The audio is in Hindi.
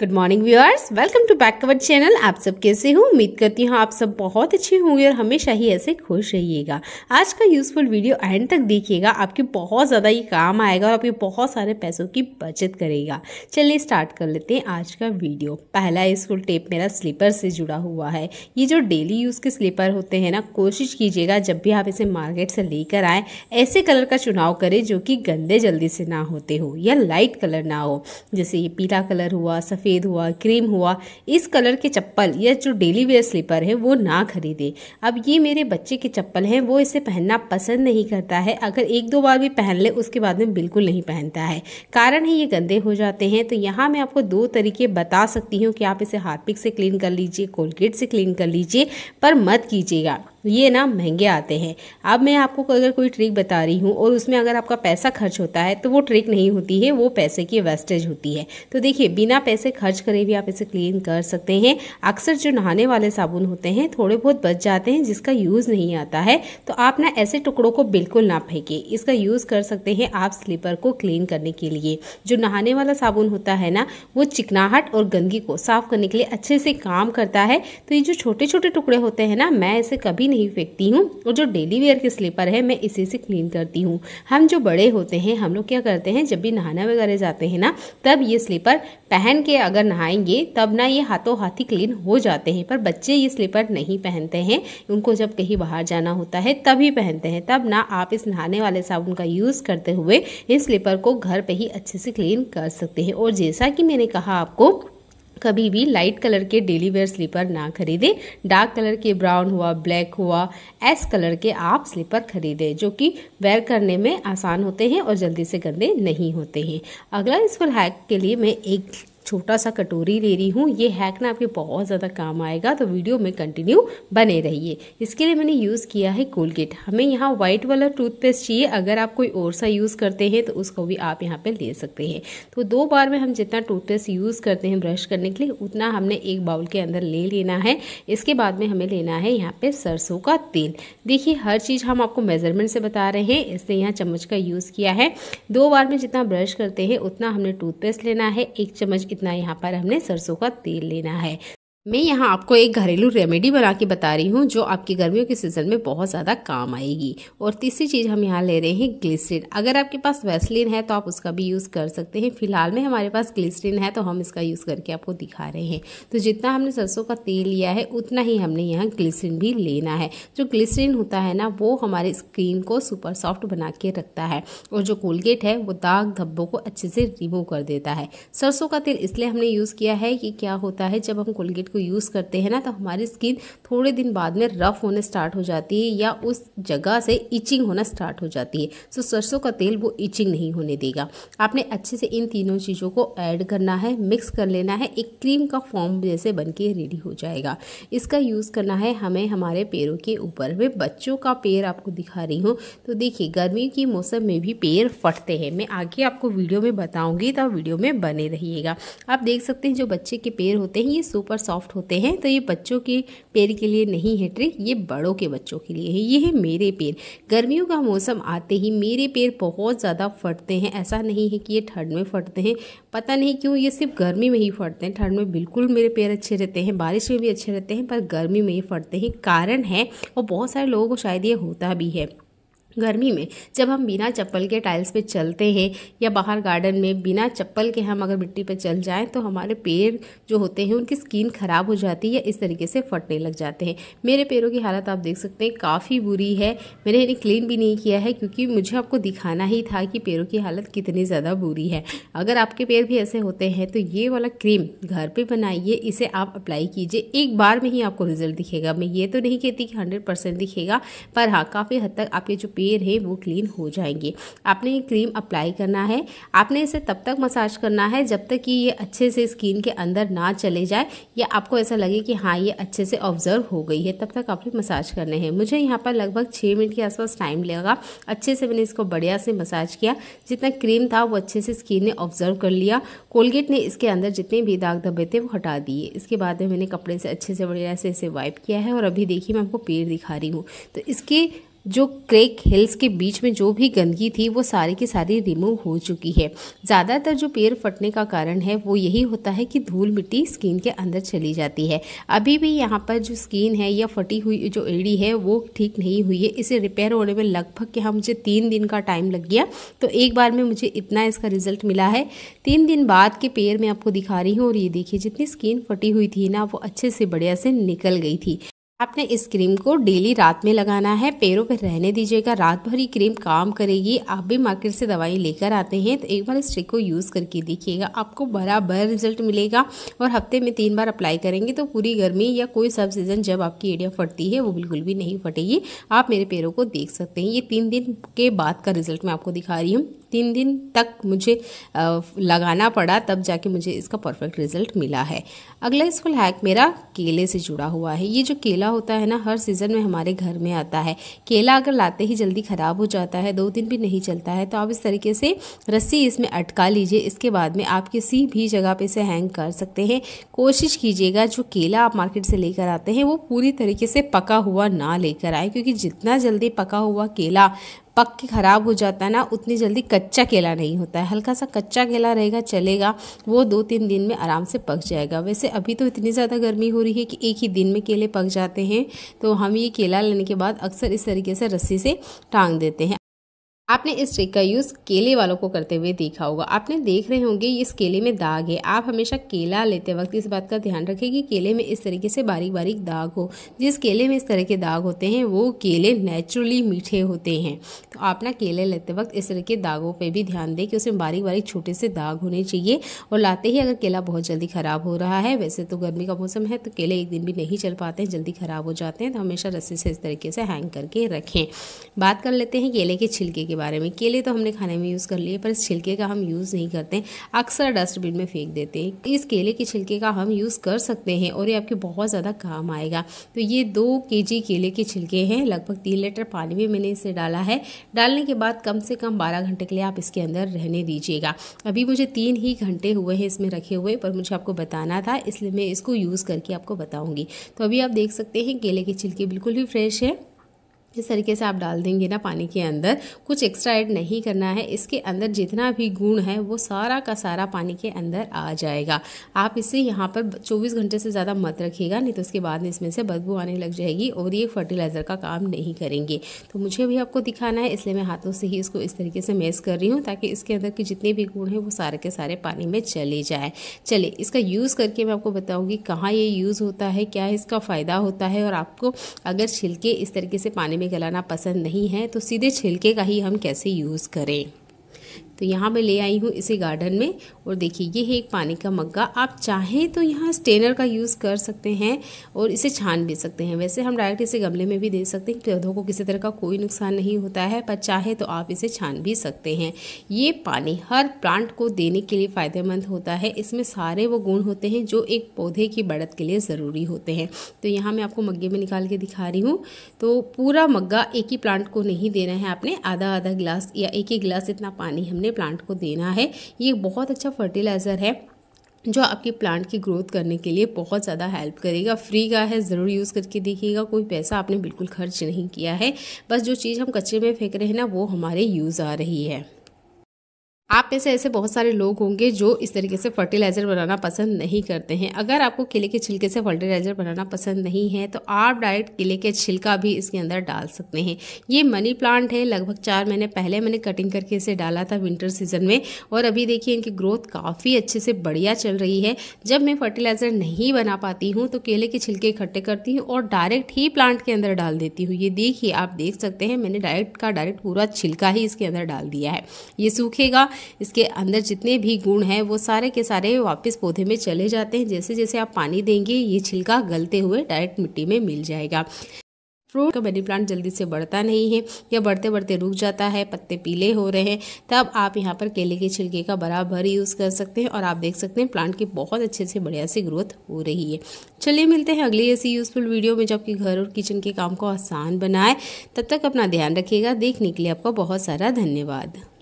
good morning viewers welcome to back cover channel आप सब कैसे हो उम्मीद करती हूँ आप सब बहुत अच्छे होंगे और हमेशा ही ऐसे खुश रहिएगा आज का यूज़फुल वीडियो एंड तक देखिएगा आपके बहुत ज़्यादा ये काम आएगा और आपके बहुत सारे पैसों की बचत करेगा चलिए स्टार्ट कर लेते हैं आज का वीडियो पहला स्कूल टेप मेरा स्लीपर से जुड़ा हुआ है ये जो डेली यूज़ के स्लीपर होते हैं ना कोशिश कीजिएगा जब भी आप इसे मार्केट से लेकर आएँ ऐसे कलर का चुनाव करें जो कि गंदे जल्दी से ना होते हो या लाइट कलर ना हो जैसे ये पीला कलर हुआ सफ़ेद सफ़ेद हुआ क्रीम हुआ इस कलर के चप्पल या जो डेली वेयर स्लीपर है वो ना खरीदे अब ये मेरे बच्चे के चप्पल हैं वो इसे पहनना पसंद नहीं करता है अगर एक दो बार भी पहन ले उसके बाद में बिल्कुल नहीं पहनता है कारण है ये गंदे हो जाते हैं तो यहाँ मैं आपको दो तरीके बता सकती हूँ कि आप इसे हार्पिक से क्लीन कर लीजिए कोलगेट से क्लीन कर लीजिए पर मत कीजिएगा तो ये ना महंगे आते हैं अब मैं आपको अगर कोई ट्रिक बता रही हूँ और उसमें अगर आपका पैसा खर्च होता है तो वो ट्रिक नहीं होती है वो पैसे की वेस्टेज होती है तो देखिए बिना पैसे खर्च करे भी आप इसे क्लीन कर सकते हैं अक्सर जो नहाने वाले साबुन होते हैं थोड़े बहुत बच जाते हैं जिसका यूज़ नहीं आता है तो आप ना ऐसे टुकड़ों को बिल्कुल ना फेंके इसका यूज़ कर सकते हैं आप स्लीपर को क्लीन करने के लिए जो नहाने वाला साबुन होता है ना वो चिकनाहट और गंदगी को साफ करने के लिए अच्छे से काम करता है तो ये जो छोटे छोटे टुकड़े होते हैं ना मैं ऐसे कभी नहीं नहीं फेंकती हूँ और जो डेली वेयर के स्लीपर है मैं इसी से क्लीन करती हूँ हम जो बड़े होते हैं हम लोग क्या करते हैं जब भी नहाना वगैरह जाते हैं ना तब ये स्लीपर पहन के अगर नहाएंगे तब ना ये हाथों हाथ क्लीन हो जाते हैं पर बच्चे ये स्लीपर नहीं पहनते हैं उनको जब कहीं बाहर जाना होता है तभी पहनते हैं तब ना आप इस नहाने वाले साबुन का यूज़ करते हुए इस स्लीपर को घर पे ही अच्छे से क्लीन कर सकते हैं और जैसा कि मैंने कहा आपको कभी भी लाइट कलर के डेली वेयर स्लीपर ना खरीदें डार्क कलर के ब्राउन हुआ ब्लैक हुआ एस कलर के आप स्लीपर खरीदें जो कि वेयर करने में आसान होते हैं और जल्दी से गंदे नहीं होते हैं अगला इस फुल हैक के लिए मैं एक छोटा सा कटोरी ले रही हूँ ये हैक ना आपके बहुत ज़्यादा काम आएगा तो वीडियो में कंटिन्यू बने रहिए इसके लिए मैंने यूज़ किया है कोलगेट हमें यहाँ व्हाइट वाला टूथपेस्ट चाहिए अगर आप कोई और सा यूज़ करते हैं तो उसको भी आप यहाँ पर ले सकते हैं तो दो बार में हम जितना टूथपेस्ट यूज़ करते हैं ब्रश करने के लिए उतना हमने एक बाउल के अंदर ले लेना है इसके बाद में हमें लेना है यहाँ पर सरसों का तेल देखिए हर चीज़ हम आपको मेज़रमेंट से बता रहे हैं इसलिए यहाँ चम्मच का यूज़ किया है दो बार में जितना ब्रश करते हैं उतना हमने टूथपेस्ट लेना है एक चम्मच इतना यहाँ पर हमने सरसों का तेल लेना है मैं यहाँ आपको एक घरेलू रेमेडी बना के बता रही हूँ जो आपकी गर्मियों के सीज़न में बहुत ज़्यादा काम आएगी और तीसरी चीज़ हम यहाँ ले रहे हैं ग्लिसरीन अगर आपके पास वैसलिन है तो आप उसका भी यूज़ कर सकते हैं फिलहाल में हमारे पास ग्लिसरीन है तो हम इसका यूज़ करके आपको दिखा रहे हैं तो जितना हमने सरसों का तेल लिया है उतना ही हमने यहाँ ग्लिसरीन भी लेना है जो ग्लिसरीन होता है ना वो हमारे स्किन को सुपर सॉफ्ट बना के रखता है और जो कोलगेट है वो दाग धब्बों को अच्छे से रिमूव कर देता है सरसों का तेल इसलिए हमने यूज़ किया है कि क्या होता है जब हम कोलगेट को को यूज़ करते हैं ना तो हमारी स्किन थोड़े दिन बाद में रफ़ होने स्टार्ट हो जाती है या उस जगह से इचिंग होना स्टार्ट हो जाती है सो सरसों का तेल वो इचिंग नहीं होने देगा आपने अच्छे से इन तीनों चीज़ों को ऐड करना है मिक्स कर लेना है एक क्रीम का फॉर्म जैसे बन के रेडी हो जाएगा इसका यूज़ करना है हमें हमारे पैरों के ऊपर मैं बच्चों का पैर आपको दिखा रही हूँ तो देखिए गर्मी के मौसम में भी पैर फटते हैं मैं आगे आपको वीडियो में बताऊँगी तो वीडियो में बने रहिएगा आप देख सकते हैं जो बच्चे के पैर होते हैं ये सुपर सॉफ्ट सॉफ्ट होते हैं तो ये बच्चों के पैर के लिए नहीं है ट्रिक ये बड़ों के बच्चों के लिए है ये है मेरे पैर गर्मियों का मौसम आते ही मेरे पैर बहुत ज़्यादा फटते हैं ऐसा नहीं है कि ये ठंड में फटते हैं पता नहीं क्यों ये सिर्फ गर्मी में ही फटते हैं ठंड में बिल्कुल मेरे पैर अच्छे रहते हैं बारिश में भी अच्छे रहते हैं पर गर्मी में ही फटते हैं कारण है और बहुत सारे लोगों को शायद ये होता भी है गर्मी में जब हम बिना चप्पल के टाइल्स पे चलते हैं या बाहर गार्डन में बिना चप्पल के हम अगर मिट्टी पे चल जाएं तो हमारे पैर जो होते हैं उनकी स्किन ख़राब हो जाती है या इस तरीके से फटने लग जाते हैं मेरे पैरों की हालत आप देख सकते हैं काफ़ी बुरी है मैंने इन्हें क्लीन भी नहीं किया है क्योंकि मुझे आपको दिखाना ही था कि पैरों की हालत कितनी ज़्यादा बुरी है अगर आपके पैर भी ऐसे होते हैं तो ये वाला क्रीम घर पर बनाइए इसे आप अप्लाई कीजिए एक बार में ही आपको रिजल्ट दिखेगा मैं ये तो नहीं कहती कि हंड्रेड दिखेगा पर हाँ काफ़ी हद तक आपके जो पेड़ पेयर है वो क्लीन हो जाएंगे आपने ये क्रीम अप्लाई करना है आपने इसे तब तक मसाज करना है जब तक कि ये अच्छे से स्किन के अंदर ना चले जाए या आपको ऐसा लगे कि हाँ ये अच्छे से ऑब्जर्व हो गई है तब तक आपने मसाज करने हैं मुझे यहाँ पर लगभग छः मिनट के आसपास टाइम लगा अच्छे से मैंने इसको बढ़िया से मसाज किया जितना क्रीम था वो अच्छे से स्किन ने ऑब्जर्व कर लिया कोलगेट ने इसके अंदर जितने भी दाग धब्बे थे वो हटा दिए इसके बाद में मैंने कपड़े से अच्छे से बढ़िया से इसे वाइप किया है और अभी देखिए मैं आपको पेड़ दिखा रही हूँ तो इसके जो क्रेक हिल्स के बीच में जो भी गंदगी थी वो सारी की सारी रिमूव हो चुकी है ज़्यादातर जो पेड़ फटने का कारण है वो यही होता है कि धूल मिट्टी स्किन के अंदर चली जाती है अभी भी यहाँ पर जो स्किन है या फटी हुई जो एड़ी है वो ठीक नहीं हुई है इसे रिपेयर होने में लगभग यहाँ मुझे तीन दिन का टाइम लग गया तो एक बार में मुझे इतना इसका रिजल्ट मिला है तीन दिन बाद के पेड़ मैं आपको दिखा रही हूँ और ये देखिए जितनी स्किन फटी हुई थी ना वो अच्छे से बढ़िया से निकल गई थी आपने इस क्रीम को डेली रात में लगाना है पैरों पर रहने दीजिएगा रात भर ये क्रीम काम करेगी आप भी मार्केट से दवाई लेकर आते हैं तो एक बार इस ट्रिक को यूज़ करके देखिएगा आपको बराबर रिजल्ट मिलेगा और हफ्ते में तीन बार अप्लाई करेंगे तो पूरी गर्मी या कोई सब सीज़न जब आपकी एडिया फटती है वो बिल्कुल भी नहीं फटेगी आप मेरे पैरों को देख सकते हैं ये तीन दिन के बाद का रिजल्ट मैं आपको दिखा रही हूँ तीन दिन तक मुझे लगाना पड़ा तब जाके मुझे इसका परफेक्ट रिजल्ट मिला है अगला स्कूल हैक मेरा केले से जुड़ा हुआ है ये जो केला होता है ना हर सीज़न में हमारे घर में आता है केला अगर लाते ही जल्दी ख़राब हो जाता है दो दिन भी नहीं चलता है तो आप इस तरीके से रस्सी इसमें अटका लीजिए इसके बाद में आप किसी भी जगह पर इसे हैंग कर सकते हैं कोशिश कीजिएगा जो केला आप मार्केट से लेकर आते हैं वो पूरी तरीके से पका हुआ ना लेकर आए क्योंकि जितना जल्दी पका हुआ केला पक के ख़राब हो जाता है ना उतनी जल्दी कच्चा केला नहीं होता है हल्का सा कच्चा केला रहेगा चलेगा वो दो तीन दिन में आराम से पक जाएगा वैसे अभी तो इतनी ज़्यादा गर्मी हो रही है कि एक ही दिन में केले पक जाते हैं तो हम ये केला लेने के बाद अक्सर इस तरीके से रस्सी से टांग देते हैं आपने इस ट्रिक का यूज़ केले वालों को करते हुए देखा होगा आपने देख रहे होंगे इस केले में दाग है आप हमेशा केला लेते वक्त इस बात का ध्यान रखें कि केले में इस तरीके से बारीक बारीक दाग हो जिस केले में इस तरह के दाग होते हैं वो केले नेचुरली मीठे होते हैं तो आप ना केले लेते वक्त इस तरह के दागों पर भी ध्यान दें कि उसमें बारीक बारीक छोटे से दाग होने चाहिए और लाते ही अगर केला बहुत जल्दी ख़राब हो रहा है वैसे तो गर्मी का मौसम है तो केले एक दिन भी नहीं चल पाते हैं जल्दी ख़राब हो जाते हैं तो हमेशा रस्सी से इस तरीके से हैंग करके रखें बात कर लेते हैं केले के छिलके के बारे में केले तो हमने खाने में यूज़ कर लिए पर इस छिलके का हम यूज़ नहीं करते अक्सर डस्टबिन में फेंक देते हैं इस केले के छिलके का हम यूज़ कर सकते हैं और ये आपके बहुत ज़्यादा काम आएगा तो ये दो के केले के छिलके हैं लगभग तीन लीटर पानी में मैंने इसे डाला है डालने के बाद कम से कम बारह घंटे के लिए आप इसके अंदर रहने दीजिएगा अभी मुझे तीन ही घंटे हुए हैं इसमें रखे हुए पर मुझे आपको बताना था इसलिए मैं इसको यूज़ करके आपको बताऊँगी तो अभी आप देख सकते हैं केले के छिलके बिल्कुल भी फ्रेश है इस तरीके से आप डाल देंगे ना पानी के अंदर कुछ एक्स्ट्रा ऐड नहीं करना है इसके अंदर जितना भी गुण है वो सारा का सारा पानी के अंदर आ जाएगा आप इसे यहाँ पर 24 घंटे से ज़्यादा मत रखिएगा नहीं तो उसके बाद इसमें से बदबू आने लग जाएगी और ये फर्टिलाइज़र का काम नहीं करेंगे तो मुझे भी आपको दिखाना है इसलिए मैं हाथों से ही इसको इस तरीके से मेस कर रही हूँ ताकि इसके अंदर के जितने भी गुण हैं वो सारे के सारे पानी में चले जाए चले इसका यूज़ करके मैं आपको बताऊँगी कहाँ ये यूज़ होता है क्या इसका फ़ायदा होता है और आपको अगर छिलके इस तरीके से पानी में गलाना पसंद नहीं है तो सीधे छिलके का ही हम कैसे यूज़ करें तो यहाँ मैं ले आई हूँ इसे गार्डन में और देखिए ये है एक पानी का मग्गा आप चाहें तो यहाँ स्टेनर का यूज़ कर सकते हैं और इसे छान भी सकते हैं वैसे हम डायरेक्ट इसे गमले में भी दे सकते हैं पौधों को किसी तरह का कोई नुकसान नहीं होता है पर चाहे तो आप इसे छान भी सकते हैं ये पानी हर प्लांट को देने के लिए फ़ायदेमंद होता है इसमें सारे वो गुण होते हैं जो एक पौधे की बढ़त के लिए ज़रूरी होते हैं तो यहाँ मैं आपको मग्गे में निकाल के दिखा रही हूँ तो पूरा मग्गा एक ही प्लांट को नहीं देना है आपने आधा आधा गिलास या एक ही गिलास इतना पानी हमने अपने प्लांट को देना है ये बहुत अच्छा फर्टिलाइज़र है जो आपके प्लांट की ग्रोथ करने के लिए बहुत ज़्यादा हेल्प करेगा फ्री का है ज़रूर यूज़ करके देखिएगा कोई पैसा आपने बिल्कुल खर्च नहीं किया है बस जो चीज़ हम कचरे में फेंक रहे हैं ना वो हमारे यूज़ आ रही है आप में से ऐसे बहुत सारे लोग होंगे जो इस तरीके से फर्टिलाइज़र बनाना पसंद नहीं करते हैं अगर आपको केले के छिलके से फर्टिलाइज़र बनाना पसंद नहीं है तो आप डायरेक्ट केले के छिलका भी इसके अंदर डाल सकते हैं ये मनी प्लांट है लगभग चार महीने पहले मैंने कटिंग करके इसे डाला था विंटर सीजन में और अभी देखिए इनकी ग्रोथ काफ़ी अच्छे से बढ़िया चल रही है जब मैं फर्टिलाइज़र नहीं बना पाती हूँ तो केले के छिलके इकट्ठे करती हूँ और डायरेक्ट ही प्लांट के अंदर डाल देती हूँ ये देखिए आप देख सकते हैं मैंने डायरेक्ट का डायरेक्ट पूरा छिलका ही इसके अंदर डाल दिया है ये सूखेगा इसके अंदर जितने भी गुण हैं वो सारे के सारे वापस पौधे में चले जाते हैं जैसे जैसे आप पानी देंगे ये छिलका गलते हुए डायरेक्ट मिट्टी में मिल जाएगा फ्रूट का मनी प्लांट जल्दी से बढ़ता नहीं है या बढ़ते बढ़ते रुक जाता है पत्ते पीले हो रहे हैं तब आप यहाँ पर केले के छिलके का बराबर यूज़ कर सकते हैं और आप देख सकते हैं प्लांट की बहुत अच्छे से बढ़िया से ग्रोथ हो रही है चलिए मिलते हैं अगली ऐसी यूज़फुल वीडियो में जो आपके घर और किचन के काम को आसान बनाए तब तक अपना ध्यान रखिएगा देखने के लिए आपका बहुत सारा धन्यवाद